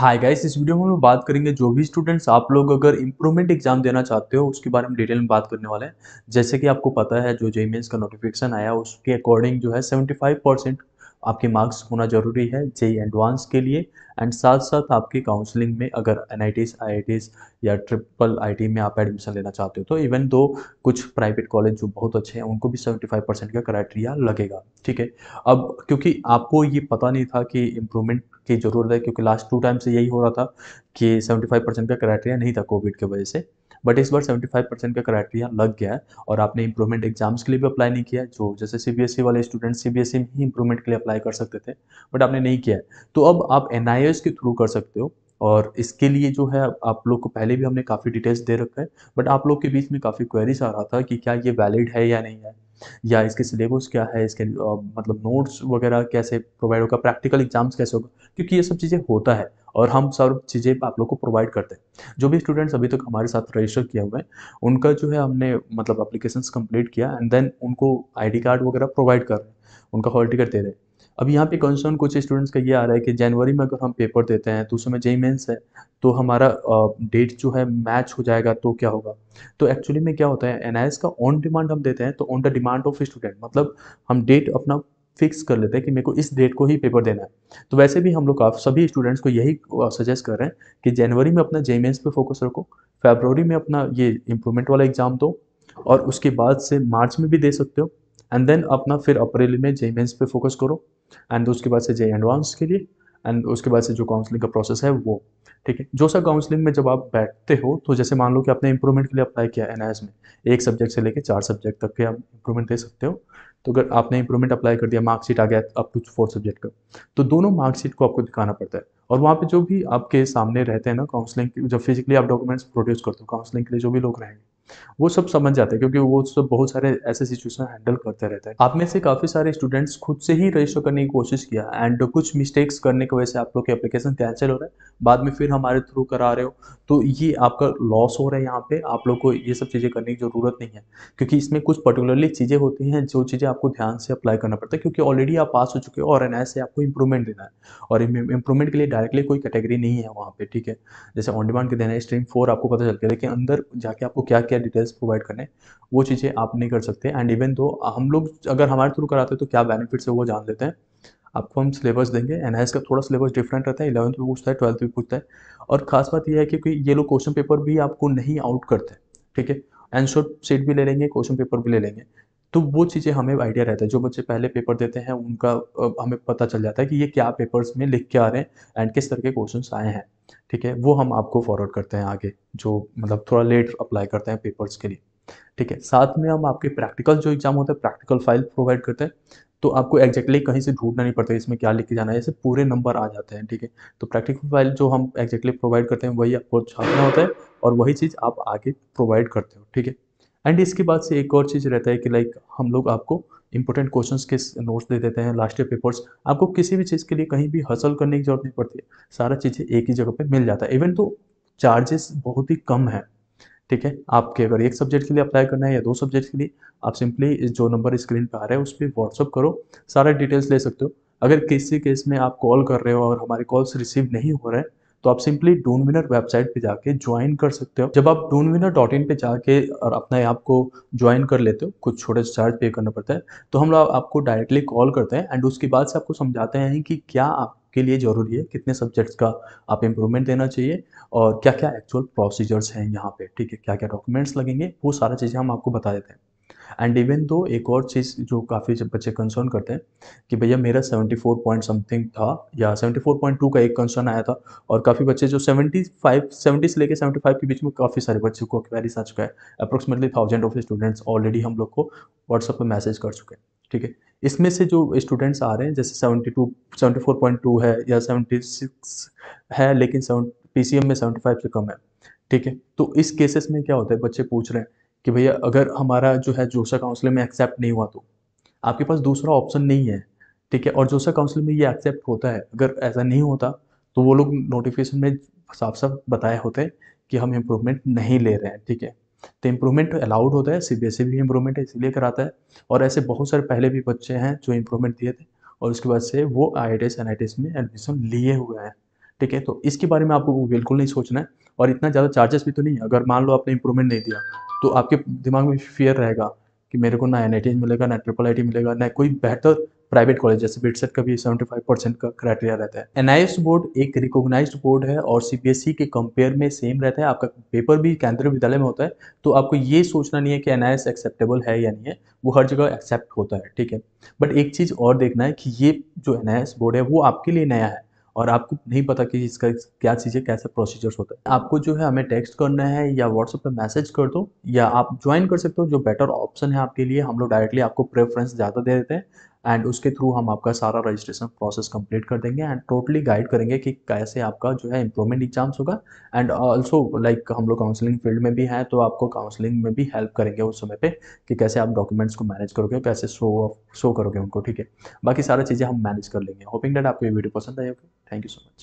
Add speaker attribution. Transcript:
Speaker 1: hi guys इस video में हम बात करेंगे जो भी स्टूडेंट्स आप लोग अगर इम्प्रूवमेंट एग्जाम देना चाहते हो उसके बारे में डिटेल में बात करने वाले हैं जैसे कि आपको पता है जो जे का नोटिफिकेशन आया उसके अकॉर्डिंग जो है 75 परसेंट आपके मार्क्स होना जरूरी है जे एडवांस के लिए एंड साथ साथ आपकी काउंसलिंग में अगर एन आई या ट्रिपल आई में आप एडमिशन लेना चाहते हो तो इवन दो कुछ प्राइवेट कॉलेज जो बहुत अच्छे हैं उनको भी 75 परसेंट का क्राइटेरिया लगेगा ठीक है अब क्योंकि आपको ये पता नहीं था कि इम्प्रूवमेंट की ज़रूरत है क्योंकि लास्ट टू टाइम से यही हो रहा था कि 75 परसेंट का क्राइटेरिया नहीं था कोविड की वजह से बट इस बार 75 परसेंट का क्राइटेरिया लग गया है और आपने इंप्रूवमेंट एग्जाम्स के लिए भी अप्लाई नहीं किया जो जैसे सी e वाले स्टूडेंट सी बी में ही इंप्रूवमेंट के लिए अप्लाई कर सकते थे बट आपने नहीं किया तो अब आप एन के थ्रू कर सकते हो और इसके लिए जो है आप लोग को पहले भी हमने काफ़ी डिटेल्स दे रखा है बट आप लोग के बीच में काफ़ी क्वेरीज आ रहा था कि क्या ये वैलिड है या नहीं है या इसके सिलेबस क्या है इसके मतलब नोट्स वगैरह कैसे प्रोवाइड होगा प्रैक्टिकल एग्जाम्स कैसे होगा क्योंकि ये सब चीज़ें होता है और हम सब चीज़ें आप लोग को प्रोवाइड करते हैं जो भी स्टूडेंट्स अभी तक तो हमारे साथ रजिस्टर किए हुए हैं उनका जो है हमने मतलब अप्लीकेशन कम्प्लीट किया एंड देन उनको आई कार्ड वगैरह प्रोवाइड कर रहे हैं उनका हॉल टिकट दे रहे हैं अब यहाँ पे कंसर्न कुछ स्टूडेंट्स का ये आ रहा है कि जनवरी में अगर हम पेपर देते हैं तो उसमें जेई मेन्स है तो हमारा डेट जो है मैच हो जाएगा तो क्या होगा तो एक्चुअली में क्या होता है एन का ऑन डिमांड हम देते हैं तो on the demand of student मतलब हम डेट अपना फिक्स कर लेते हैं कि मेरे को इस डेट को ही पेपर देना है तो वैसे भी हम लोग आप सभी स्टूडेंट्स को यही सजेस्ट कर रहे हैं कि जनवरी में अपना जेई मेन्स पर फोकस रखो फेबर में अपना ये इम्प्रूवमेंट वाला एग्ज़ाम दो और उसके बाद से मार्च में भी दे सकते हो एंड देन अपना फिर अप्रैल में जे मेन्स पे फोकस करो एंड उसके बाद से जे एडवांस के लिए एंड उसके बाद से जो काउंसलिंग का प्रोसेस है वो ठीक है जो सा काउंसलिंग में जब आप बैठते हो तो जैसे मान लो कि आपने इंप्रूवमेंट के लिए अप्लाई किया एन में एक सब्जेक्ट से लेकर चार सब्जेक्ट तक के आप इंप्रूवमेंट दे सकते हो तो अगर आपने इंप्रूवमेंट अप्लाई कर दिया मार्कशीट आ गया अप टू फोर सब्जेक्ट का तो दोनों मार्कशीट को आपको दिखाना पड़ता है और वहाँ पे जो भी आपके सामने रहते हैं ना काउंसलिंग जब फिजिकली आप डॉक्यूमेंट्स प्रोड्यूस करते हो काउंसलिंग के लिए जो भी लोग रहेंगे वो सब समझ जाते हैं क्योंकि वो सब बहुत सारे ऐसे सिचुएशन हैंडल करते रहते हैं आप में से काफ़ी सारे स्टूडेंट्स खुद से ही रजिस्टर करने की कोशिश किया एंड कुछ मिस्टेक्स करने की वजह से आप लोग के एप्लीकेशन कैंसिल हो रहा है बाद में फिर हमारे थ्रू करा रहे हो तो ये आपका लॉस हो रहा है यहाँ पे आप लोग को ये सब चीज़ें करने की ज़रूरत नहीं है क्योंकि इसमें कुछ पर्टिकुलरली चीज़ें होती हैं जो चीज़ें आपको ध्यान से अप्लाई करना पड़ता है क्योंकि ऑलरेडी आप पास हो चुके हो और एन से आपको इंप्रूवमेंट देना है और इंप्रूवमेंट के लिए डायरेक्टली कोई कैटेगरी नहीं है वहाँ पे ठीक है जैसे ऑन डिमांड के देना है स्ट्रीम फोर आपको पता चल गया लेकिन अंदर जाके आपको क्या क्या डिटेल्स प्रोवाइड करने वो चीज़ें आप नहीं कर सकते एंड इवन दो हम लोग अगर हमारे थ्रू कराते हैं तो क्या बेनिफिट्स है वो जान लेते हैं आपको हम सिलेबस देंगे एनआईएस का थोड़ा सिलेबस डिफरेंट रहता है इलेवंथ भी पूछता है ट्वेल्थ भी पूछता है और खास बात यह है कि ये लोग क्वेश्चन पेपर भी आपको नहीं आउट करते ठीक है एंसर सीट भी ले लेंगे क्वेश्चन पेपर भी ले लेंगे तो वो चीज़ें हमें आइडिया रहता है जो बच्चे पहले पेपर देते हैं उनका हमें पता चल जाता है कि ये क्या पेपर्स में लिख के आ रहे हैं एंड किस तरह के क्वेश्चन आए हैं ठीक है वो हम आपको फॉरवर्ड करते हैं आगे जो मतलब थोड़ा लेट अप्लाई करते हैं पेपर्स के लिए ठीक है साथ में हम आपके प्रैक्टिकल जो एग्जाम होता है प्रैक्टिकल फाइल प्रोवाइड करते हैं तो आपको एग्जैक्टली exactly कहीं से ढूंढना नहीं पड़ता इसमें क्या लिख के जाना है जैसे पूरे नंबर आ जाते हैं ठीक है तो प्रैक्टिकल फाइल जो हम एग्जैक्टली exactly प्रोवाइड करते हैं वही आपको छापना होता है और वही चीज़ आप आगे प्रोवाइड करते हो ठीक है एंड इसके बाद से एक और चीज़ रहता है कि लाइक हम लोग आपको इंपॉर्टेंट क्वेश्चन के नोट्स दे देते हैं लास्ट ईयर पेपर्स आपको किसी भी चीज़ के लिए कहीं भी हसल करने की जरूरत नहीं पड़ती है सारा चीज़ें एक ही जगह पर मिल जाता है इवन तो चार्जेस बहुत ही कम है ठीक है आपके अगर एक सब्जेक्ट के लिए अप्लाई करना है या दो सब्जेक्ट के लिए आप सिंपली जो नंबर स्क्रीन पर आ रहा है उस पर व्हाट्सअप करो सारा डिटेल्स ले सकते हो अगर किसी केस में आप कॉल कर रहे हो और हमारे कॉल्स रिसीव नहीं हो रहे हैं तो आप सिंपली डोन विनर वेबसाइट पे जाके ज्वाइन कर सकते हो जब आप डोन विनर डॉट इन पे जाके और अपना आप को ज्वाइन कर लेते हो कुछ छोटे चार्ज पे करना पड़ता है तो हम लोग आपको डायरेक्टली कॉल करते हैं एंड उसके बाद से आपको समझाते हैं कि क्या आप के लिए ज़रूरी है कितने सब्जेक्ट्स का आप इम्प्रूवमेंट देना चाहिए और क्या क्या एक्चुअल प्रोसीजर्स हैं यहाँ पे ठीक है क्या क्या डॉक्यूमेंट्स लगेंगे वो सारा चीज़ें हम आपको बता देते हैं एंड इवन दो एक और चीज़ जो काफ़ी बच्चे कंसर्न करते हैं कि भैया मेरा 74 पॉइंट समथिंग था या 74.2 का एक कंसर्न आया था और काफ़ी बच्चे जो 75 70 से लेकर 75 के बीच में काफ़ी सारे बच्चों को क्वेरीज आ चुका है approximately thousand of students already हम लोग को व्हाट्सअप पर मैसेज कर चुके हैं ठीक है इसमें से जो स्टूडेंट्स आ रहे हैं जैसे 72 टू है या 76 है लेकिन पी में 75 से कम है ठीक है तो इस केसेस में क्या होता है बच्चे पूछ रहे हैं कि भैया अगर हमारा जो है जोसा काउंसिल में एक्सेप्ट नहीं हुआ तो आपके पास दूसरा ऑप्शन नहीं है ठीक है और जोसा काउंसिल में ये एक्सेप्ट होता है अगर ऐसा नहीं होता तो वो लोग नोटिफिकेशन में साफ साफ बताए होते कि हम इम्प्रूवमेंट नहीं ले रहे हैं ठीक है तो इम्प्रूवमेंट अलाउड होता है सी बी एस ई भी इम्प्रूवमेंट इसलिए कराता है और ऐसे बहुत सारे पहले भी बच्चे हैं जो इम्प्रूवमेंट दिए थे और उसके बाद से वो आई आई एन में एडमिशन लिए हुए हैं ठीक है तो इसके बारे में आपको बिल्कुल नहीं सोचना है और इतना ज़्यादा चार्जेस भी तो नहीं है अगर मान लो आपने इम्प्रूवमेंट नहीं दिया तो आपके दिमाग में फियर रहेगा कि मेरे को ना एन मिलेगा ना ट्रिपल आई मिलेगा ना कोई बेहतर प्राइवेट कॉलेज जैसे बिटसेट का भी सेवेंटी फाइव परसेंट का क्राइटेरिया रहता है एन बोर्ड एक रिकोगनाइज बोर्ड है और सी के कंपेयर में सेम रहता है आपका पेपर भी केंद्रीय विद्यालय में होता है तो आपको ये सोचना नहीं है कि एन एक्सेप्टेबल है या नहीं है वो हर जगह एक्सेप्ट होता है ठीक है बट एक चीज़ और देखना है कि ये जो एन बोर्ड है वो आपके लिए नया है और आपको नहीं पता कि इसका क्या चीज है कैसा प्रोसीजर्स होता है आपको जो है हमें टेक्स्ट करना है या व्हाट्सएप पे मैसेज कर दो या आप ज्वाइन कर सकते हो जो बेटर ऑप्शन है आपके लिए हम लोग डायरेक्टली आपको प्रेफरेंस ज़्यादा दे देते हैं एंड उसके थ्रू हम आपका सारा रजिस्ट्रेशन प्रोसेस कंप्लीट कर देंगे एंड टोटली गाइड करेंगे कि कैसे आपका जो है इम्प्रूवमेंट एग्जाम्स होगा एंड ऑल्सो लाइक हम लोग काउंसलिंग फील्ड में भी हैं तो आपको काउंसलिंग में भी हेल्प करेंगे उस समय पर कि कैसे आप डॉक्यूमेंट्स को मैनेज करोगे कैसे शो ऑफ शो करोगे उनको ठीक है बाकी सारी चीज़ें हम मैनेज कर लेंगे होपिंग डेट आपको ये वीडियो पसंद आए होगी थैंक यू सो मच